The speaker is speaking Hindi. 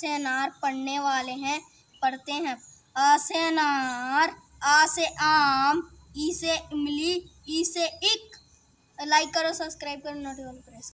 से अनार पढ़ने वाले हैं पढ़ते हैं आ से अनार आ से आम ई से इमली ई से इक लाइक करो सब्सक्राइब करो नोटिफिकेशन प्रेस